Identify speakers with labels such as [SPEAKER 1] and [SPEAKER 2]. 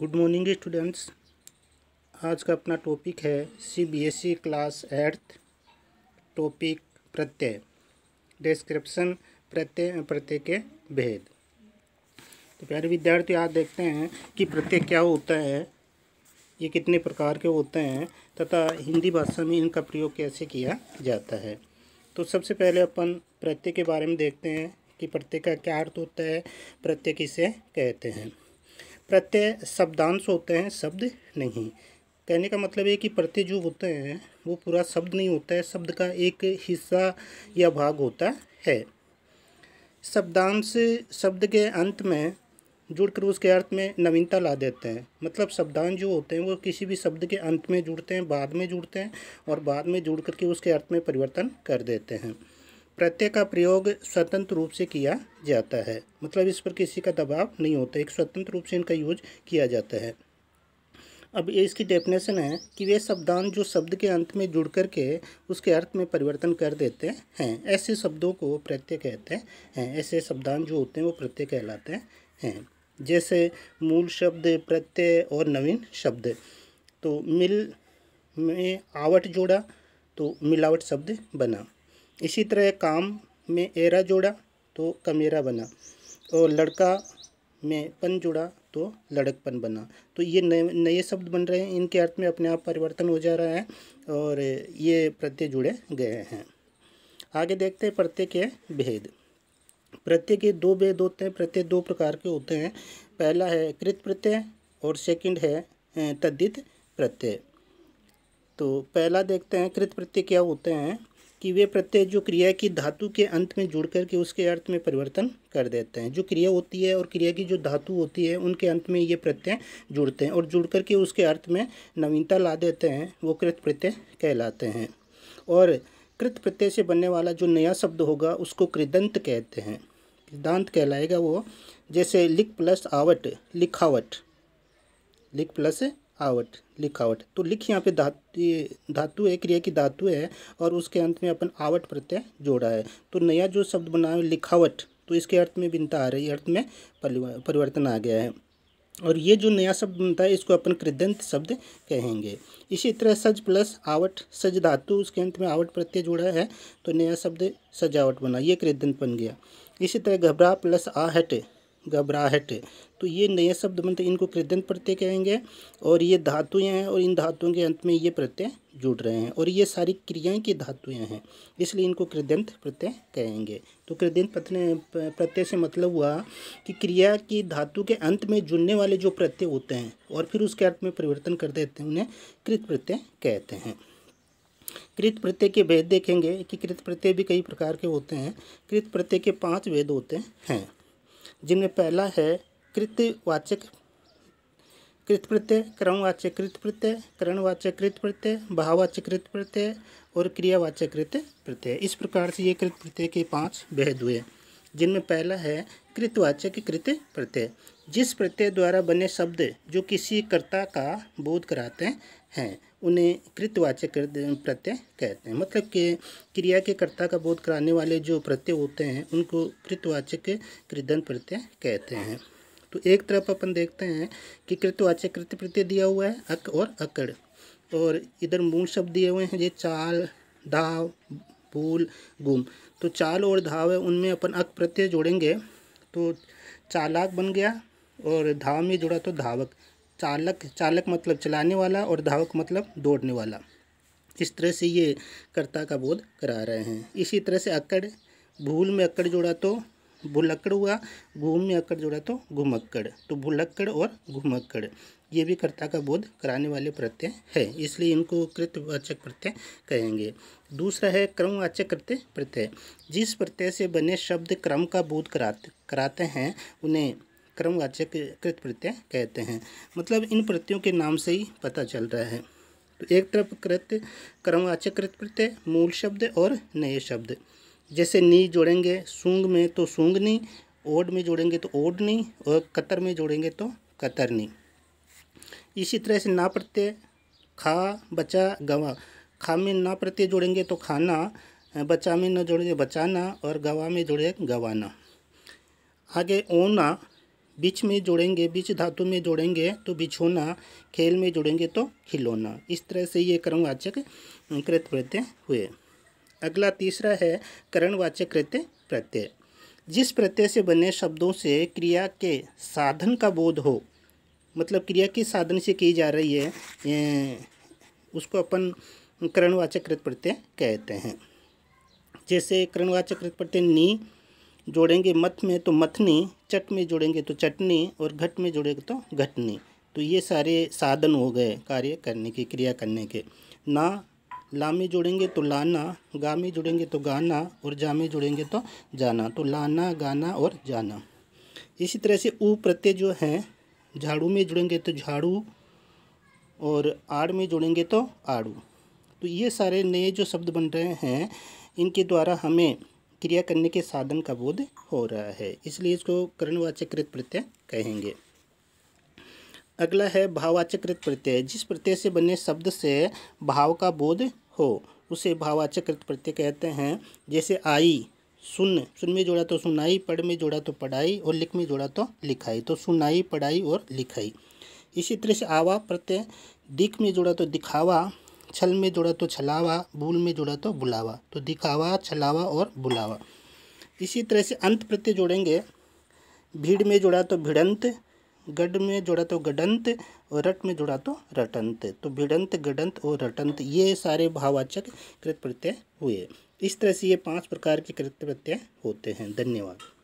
[SPEAKER 1] good morning students आज का अपना टॉपिक है सीबीएसई क्लास एट्थ टॉपिक प्रत्यय डिस्क्रिप्शन प्रत्यय प्रत्यय के भेद तो प्यारे विद्यार्थी आज देखते हैं कि प्रत्यय क्या होता है ये कितने प्रकार के होते हैं तथा हिंदी भाषा में इनका प्रयोग कैसे किया जाता है तो सबसे पहले अपन प्रत्यय के बारे में देखते हैं कि प्रत्यय का क्या अर्थ होता है प्रत्यय किसे कहते हैं प्रत्यय शब्दांश होते हैं शब्द नहीं कहने का मतलब है कि प्रत्यय जो होते हैं वो पूरा शब्द नहीं होता है शब्द का एक हिस्सा या भाग होता है शब्दांश शब्द के अंत में जुड़कर उसके अर्थ में नवीनता ला देते हैं मतलब शब्दांश जो होते हैं वो किसी भी शब्द के अंत में जुड़ते हैं बाद में जुड़ते हैं और बाद में जुड़ करके उसके अर्थ में परिवर्तन कर देते हैं प्रत्यय का प्रयोग स्वतंत्र रूप से किया जाता है मतलब इस पर किसी का दबाव नहीं होता एक स्वतंत्र रूप से इनका यूज किया जाता है अब ये इसकी डेफिनेशन है कि वे शब्दान जो शब्द के अंत में जुड़ कर के उसके अर्थ में परिवर्तन कर देते हैं ऐसे शब्दों को प्रत्यय कहते हैं ऐसे शब्दान जो होते हैं वो प्रत्यय कहलाते हैं जैसे मूल शब्द प्रत्यय और नवीन शब्द तो मिल में आवट जोड़ा तो मिलावट शब्द बना इसी तरह काम में एरा जोड़ा तो कमेरा बना और लड़का में पन जुड़ा तो लड़कपन बना तो ये नए नए शब्द बन रहे हैं इनके अर्थ में अपने आप परिवर्तन हो जा रहा है और ये प्रत्यय जुड़े गए हैं आगे देखते हैं प्रत्यय के भेद प्रत्यय के दो भेद होते हैं प्रत्यय दो प्रकार के होते हैं पहला है कृत प्रत्यय और सेकंड है तद्दित प्रत्यय तो पहला देखते हैं कृत प्रत्यय क्या होते हैं कि वे प्रत्यय जो क्रिया की धातु के अंत में जुड़ करके उसके अर्थ में परिवर्तन कर देते हैं जो क्रिया होती है और क्रिया की जो धातु होती है उनके अंत में ये प्रत्यय जुड़ते हैं और जुड़ करके उसके अर्थ में नवीनता ला देते हैं वो कृत प्रत्यय कहलाते हैं और कृत प्रत्यय से बनने वाला जो नया शब्द होगा उसको कृदंत कहते हैं कृदांत कहलाएगा वो जैसे लिख प्लस आवट लिखावट लिख प्लस आवट लिखावट तो लिख यहाँ पे धातु धातु है क्रिया की धातु है और उसके अंत में अपन आवट प्रत्यय जोड़ा है तो नया जो शब्द बना है लिखावट तो इसके अर्थ में भिन्नता आ रही है अर्थ में परिवर्तन आ गया है और ये जो नया शब्द बनता है इसको अपन कृदंत शब्द कहेंगे इसी तरह सज प्लस आवट सज धातु उसके अंत में आवट प्रत्यय जोड़ा है तो नया शब्द सजावट बना ये कृदंत बन गया इसी तरह घबरा प्लस आहट घबराहट तो ये नए शब्द बनते इनको कृदंत प्रत्यय कहेंगे और ये धातुएं हैं और इन धातुओं के अंत में ये प्रत्यय जुड़ रहे हैं और ये सारी क्रियाएं की धातुएं हैं इसलिए इनको कृदंत प्रत्यय कहेंगे तो कृदंत प्रत्यय से मतलब हुआ कि क्रिया की धातु के अंत में जुड़ने वाले जो प्रत्यय होते हैं और फिर उसके अर्थ में परिवर्तन कर देते हैं उन्हें कृत प्रत्यय कहते हैं कृत प्रत्यय के भेद देखेंगे कि कृत प्रत्यय भी कई प्रकार के होते हैं कृत प्रत्यय के पाँच भेद होते हैं जिनमें पहला है कृत्यवाचक कृत प्रत्यय क्रमवाच्य कृत प्रत्यय करणवाच्य कृत प्रत्यय भाववाच्य कृत प्रत्यय और क्रियावाच्य कृत प्रत्यय इस प्रकार से ये कृत प्रत्यय के पांच भेद हुए जिनमें पहला है कृतवाचक कृत प्रत्यय जिस प्रत्यय द्वारा बने शब्द जो किसी कर्ता का बोध कराते हैं उन्हें कृतवाचक प्रत्यय कहते हैं मतलब कि क्रिया के कर्ता का बोध कराने वाले जो प्रत्यय होते हैं उनको कृतवाचक कृदन प्रत्यय कहते हैं तो एक तरफ अपन देखते हैं कि कृतवाचक कृत्य प्रत्यय दिया हुआ है अक और अकड़ और इधर मूल शब्द दिए हुए हैं ये चाल दाव भूल गुम तो चाल और धाव है उनमें अपन अक प्रत्यय जोड़ेंगे तो चालाक बन गया और धाव में जुड़ा तो धावक चालक चालक मतलब चलाने वाला और धावक मतलब दौड़ने वाला इस तरह से ये कर्ता का बोध करा रहे हैं इसी तरह से अक्कड़ भूल में अक्कड़ जोड़ा तो भुलक्कड़ हुआ घूम अक्कड़ जोड़ा तो घुमक्कड़ तो भुलक्कड़ और घुमक्कड़ ये भी कर्ता का बोध कराने वाले प्रत्यय है इसलिए इनको कृतवाचक प्रत्यय कहेंगे दूसरा है क्रमवाचक कृत्य प्रत्यय जिस प्रत्यय से बने शब्द क्रम का बोध कराते कराते हैं उन्हें क्रमवाचक कृत प्रत्यय कहते हैं मतलब इन प्रत्ययों के नाम से ही पता चल रहा है तो एक तरफ कृत्य क्रमवाचक कृत प्रत्यय मूल शब्द और नए शब्द जैसे नी जोड़ेंगे सूंग में तो सूंगनी ओड में जोड़ेंगे तो ओडनी और कतर में जोड़ेंगे तो कतरनी इसी तरह से ना प्रत्यय खा बचा गवा खा में ना प्रत्यय जोड़ेंगे तो खाना बचा में न जोड़ेंगे बचाना और गवा में जोड़े गवाना आगे ओना बीच में जोड़ेंगे बीच धातु में जोड़ेंगे तो बिछोना खेल में जोड़ेंगे तो खिलौना इस तरह से ये कर्मवाचक कृत प्रत्यय हुए अगला तीसरा है करणवाच्य कृत्य प्रत्यय जिस प्रत्यय से बने शब्दों से क्रिया के साधन का बोध हो मतलब क्रिया के साधन से की जा रही है उसको अपन करणवाचक कृत प्रत्यय कहते हैं जैसे करणवाचक कृत प्रत्यय नी जोड़ेंगे मथ में तो मथनी चट में जोड़ेंगे तो चटनी और घट में जोड़ेंगे तो घटनी तो ये सारे साधन हो गए कार्य करने के क्रिया करने के ना ला में जुड़ेंगे तो लाना गा में जुड़ेंगे तो गाना और जा में जुड़ेंगे तो जाना तो लाना गाना और जाना इसी तरह से ऊ प्रत्यय जो हैं झाड़ू में जुड़ेंगे तो झाड़ू और आड़ में जुड़ेंगे तो आड़ू तो ये सारे नए जो शब्द बन रहे हैं इनके द्वारा हमें क्रिया करने के साधन का बोध हो रहा है इसलिए इसको कर्णवाचकृत प्रत्यय कहेंगे अगला है भाववाचकृत प्रत्यय जिस प्रत्यय से बने शब्द से भाव का बोध हो उसे भावाचक प्रत्यय कहते हैं जैसे आई सुन सुन में जोड़ा तो सुनाई पढ़ में जोड़ा तो पढ़ाई और लिख में जोड़ा तो लिखाई तो सुनाई पढ़ाई और लिखाई इसी तरह से आवा प्रत्यय दिख में जोड़ा तो दिखावा छल में जोड़ा तो छलावा भूल में जोड़ा तो बुलावा तो दिखावा छलावा और बुलावा इसी तरह से अंत प्रत्यय जोड़ेंगे भीड़ में जोड़ा तो भिड़ंत गड में जोड़ा तो गडंत और रट में जोड़ा तो रटंत तो भिडंत गडंत और रटंत ये सारे भाववाचक कृत प्रत्यय हुए इस तरह से ये पांच प्रकार के कृत प्रत्यय होते हैं धन्यवाद